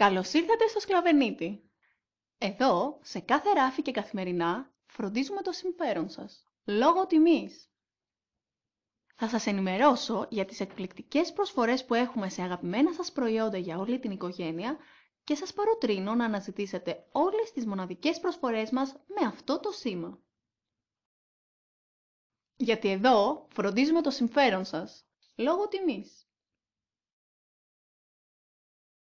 Καλώς ήρθατε στο Σκλαβενίτη! Εδώ, σε κάθε ράφι και καθημερινά, φροντίζουμε το συμφέρον σας, λόγω τιμής. Θα σας ενημερώσω για τις εκπληκτικές προσφορές που έχουμε σε αγαπημένα σας προϊόντα για όλη την οικογένεια και σας παροτρύνω να αναζητήσετε όλες τις μοναδικές προσφορές μας με αυτό το σήμα. Γιατί εδώ φροντίζουμε το συμφέρον σας, λόγω τιμής.